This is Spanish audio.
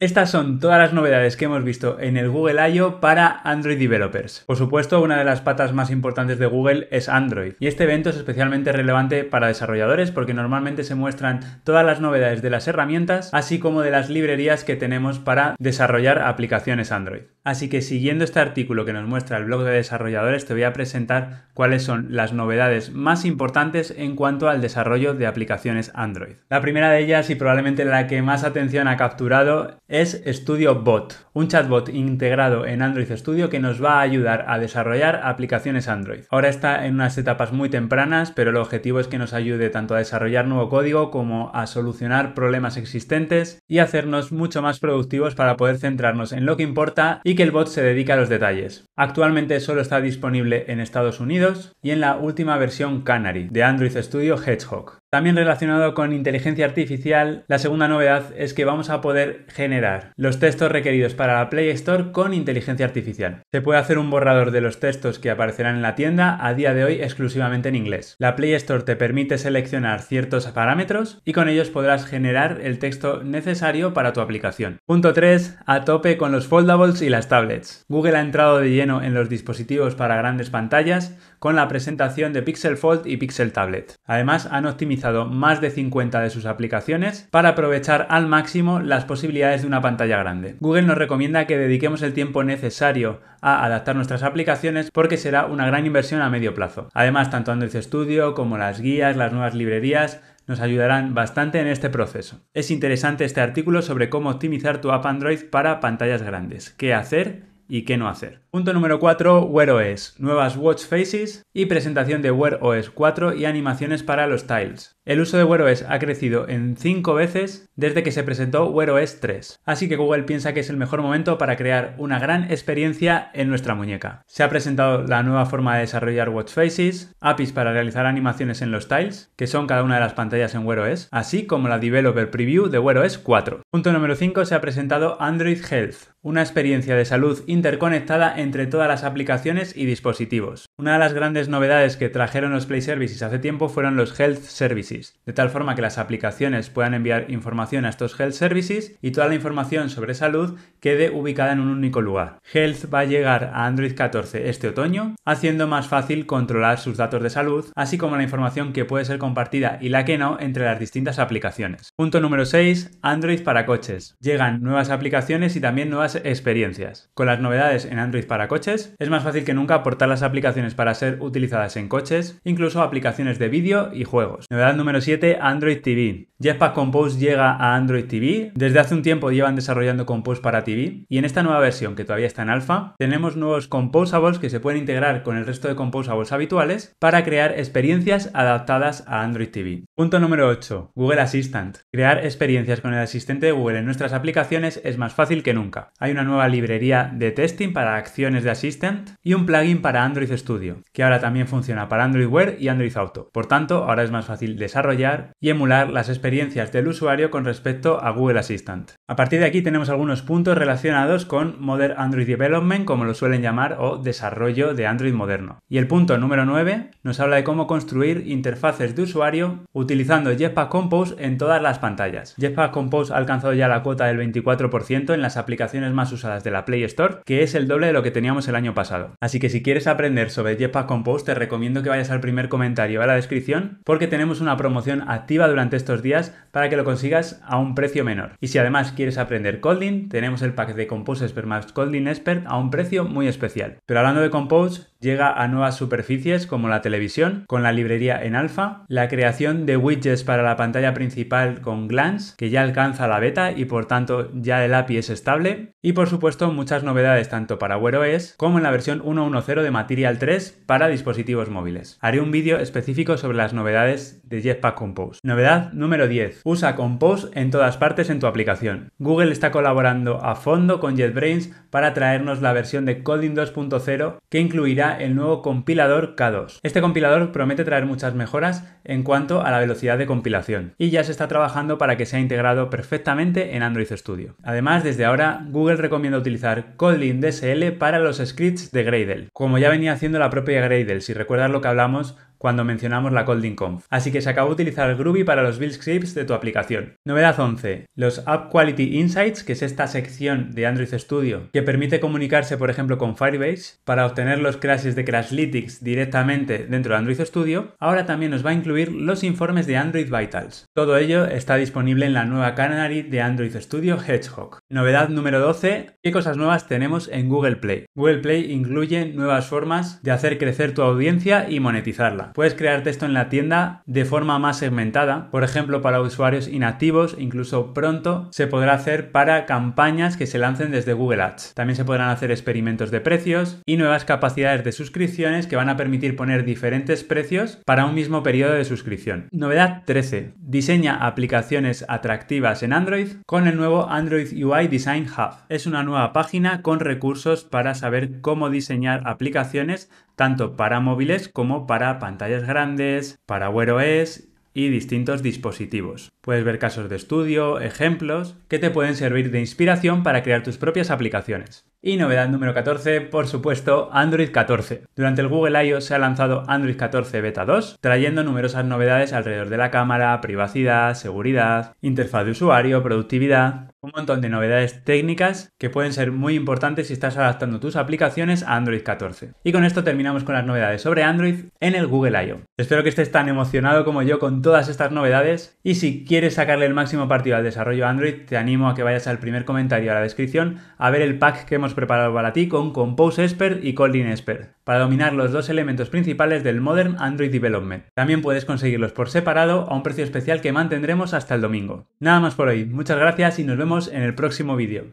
Estas son todas las novedades que hemos visto en el Google I.O. para Android Developers. Por supuesto, una de las patas más importantes de Google es Android, y este evento es especialmente relevante para desarrolladores porque normalmente se muestran todas las novedades de las herramientas, así como de las librerías que tenemos para desarrollar aplicaciones Android. Así que siguiendo este artículo que nos muestra el blog de desarrolladores, te voy a presentar cuáles son las novedades más importantes en cuanto al desarrollo de aplicaciones Android. La primera de ellas y probablemente la que más atención ha capturado es Studio Bot, un chatbot integrado en Android Studio que nos va a ayudar a desarrollar aplicaciones Android. Ahora está en unas etapas muy tempranas, pero el objetivo es que nos ayude tanto a desarrollar nuevo código como a solucionar problemas existentes y hacernos mucho más productivos para poder centrarnos en lo que importa y que el bot se dedica a los detalles. Actualmente solo está disponible en Estados Unidos y en la última versión Canary de Android Studio Hedgehog. También relacionado con inteligencia artificial, la segunda novedad es que vamos a poder generar los textos requeridos para la Play Store con inteligencia artificial. Se puede hacer un borrador de los textos que aparecerán en la tienda a día de hoy exclusivamente en inglés. La Play Store te permite seleccionar ciertos parámetros y con ellos podrás generar el texto necesario para tu aplicación. Punto 3. A tope con los foldables y las tablets. Google ha entrado de lleno en los dispositivos para grandes pantallas con la presentación de Pixel Fold y Pixel Tablet. Además, han optimizado más de 50 de sus aplicaciones para aprovechar al máximo las posibilidades de una pantalla grande. Google nos recomienda que dediquemos el tiempo necesario a adaptar nuestras aplicaciones porque será una gran inversión a medio plazo. Además, tanto Android Studio como las guías, las nuevas librerías, nos ayudarán bastante en este proceso. Es interesante este artículo sobre cómo optimizar tu app Android para pantallas grandes. ¿Qué hacer? y qué no hacer. Punto número 4, Wear OS, nuevas watch faces y presentación de Wear OS 4 y animaciones para los tiles. El uso de Wear OS ha crecido en 5 veces desde que se presentó Wear OS 3, así que Google piensa que es el mejor momento para crear una gran experiencia en nuestra muñeca. Se ha presentado la nueva forma de desarrollar watch faces, APIs para realizar animaciones en los tiles, que son cada una de las pantallas en Wear OS, así como la Developer Preview de Wear OS 4. Punto número 5, se ha presentado Android Health, una experiencia de salud interconectada entre todas las aplicaciones y dispositivos. Una de las grandes novedades que trajeron los Play Services hace tiempo fueron los Health Services, de tal forma que las aplicaciones puedan enviar información a estos Health Services y toda la información sobre salud quede ubicada en un único lugar. Health va a llegar a Android 14 este otoño, haciendo más fácil controlar sus datos de salud, así como la información que puede ser compartida y la que no entre las distintas aplicaciones. Punto número 6. Android para coches. Llegan nuevas aplicaciones y también nuevas experiencias. Con las novedades en Android para coches, es más fácil que nunca aportar las aplicaciones para ser utilizadas en coches, incluso aplicaciones de vídeo y juegos. Novedad número 7, Android TV. Jetpack Compose llega a Android TV. Desde hace un tiempo llevan desarrollando Compose para TV y en esta nueva versión que todavía está en alfa, tenemos nuevos composables que se pueden integrar con el resto de composables habituales para crear experiencias adaptadas a Android TV. Punto número 8, Google Assistant. Crear experiencias con el asistente de Google en nuestras aplicaciones es más fácil que nunca. Hay una nueva librería de testing para acciones de Assistant y un plugin para Android Studio que ahora también funciona para Android Wear y Android Auto. Por tanto, ahora es más fácil desarrollar y emular las experiencias del usuario con respecto a Google Assistant. A partir de aquí tenemos algunos puntos relacionados con Modern Android Development, como lo suelen llamar, o desarrollo de Android moderno. Y el punto número 9 nos habla de cómo construir interfaces de usuario utilizando Jetpack Compose en todas las pantallas. Jetpack Compose ha alcanzado ya la cuota del 24% en las aplicaciones más usadas de la Play Store, que es el doble de lo que teníamos el año pasado. Así que si quieres aprender sobre de Jetpack Compose, te recomiendo que vayas al primer comentario a la descripción porque tenemos una promoción activa durante estos días para que lo consigas a un precio menor. Y si además quieres aprender Kotlin, tenemos el pack de Compose Expert más Kotlin Expert a un precio muy especial. Pero hablando de Compose, llega a nuevas superficies como la televisión, con la librería en alfa, la creación de widgets para la pantalla principal con Glance, que ya alcanza la beta y por tanto ya el API es estable, y por supuesto muchas novedades tanto para Wear OS como en la versión 1.1.0 de Material 3 para dispositivos móviles. Haré un vídeo específico sobre las novedades de Jetpack Compose. Novedad número 10. Usa Compose en todas partes en tu aplicación. Google está colaborando a fondo con JetBrains para traernos la versión de Coding 2.0 que incluirá el nuevo compilador K2. Este compilador promete traer muchas mejoras en cuanto a la velocidad de compilación y ya se está trabajando para que sea integrado perfectamente en Android Studio. Además, desde ahora Google recomienda utilizar Kotlin DSL para los scripts de Gradle. Como ya venía haciendo la propia Gradle. Si recuerdas lo que hablamos, cuando mencionamos la Colding Conf. Así que se acabó utilizar Groovy para los build scripts de tu aplicación. Novedad 11. Los App Quality Insights, que es esta sección de Android Studio que permite comunicarse, por ejemplo, con Firebase para obtener los crashes de Crashlytics directamente dentro de Android Studio, ahora también nos va a incluir los informes de Android Vitals. Todo ello está disponible en la nueva Canary de Android Studio Hedgehog. Novedad número 12. ¿Qué cosas nuevas tenemos en Google Play? Google Play incluye nuevas formas de hacer crecer tu audiencia y monetizarla. Puedes crear texto en la tienda de forma más segmentada, por ejemplo para usuarios inactivos, incluso pronto se podrá hacer para campañas que se lancen desde Google Ads. También se podrán hacer experimentos de precios y nuevas capacidades de suscripciones que van a permitir poner diferentes precios para un mismo periodo de suscripción. Novedad 13. Diseña aplicaciones atractivas en Android con el nuevo Android UI Design Hub. Es una nueva página con recursos para saber cómo diseñar aplicaciones tanto para móviles como para pantallas grandes, para Wear OS y distintos dispositivos. Puedes ver casos de estudio, ejemplos, que te pueden servir de inspiración para crear tus propias aplicaciones. Y novedad número 14, por supuesto, Android 14. Durante el Google I.O. se ha lanzado Android 14 Beta 2, trayendo numerosas novedades alrededor de la cámara, privacidad, seguridad, interfaz de usuario, productividad, un montón de novedades técnicas que pueden ser muy importantes si estás adaptando tus aplicaciones a Android 14. Y con esto terminamos con las novedades sobre Android en el Google I.O. Espero que estés tan emocionado como yo con todas estas novedades y si quieres sacarle el máximo partido al desarrollo Android, te animo a que vayas al primer comentario a la descripción a ver el pack que hemos preparado para ti con Compose Expert y Kotlin Expert, para dominar los dos elementos principales del Modern Android Development. También puedes conseguirlos por separado a un precio especial que mantendremos hasta el domingo. Nada más por hoy, muchas gracias y nos vemos en el próximo vídeo.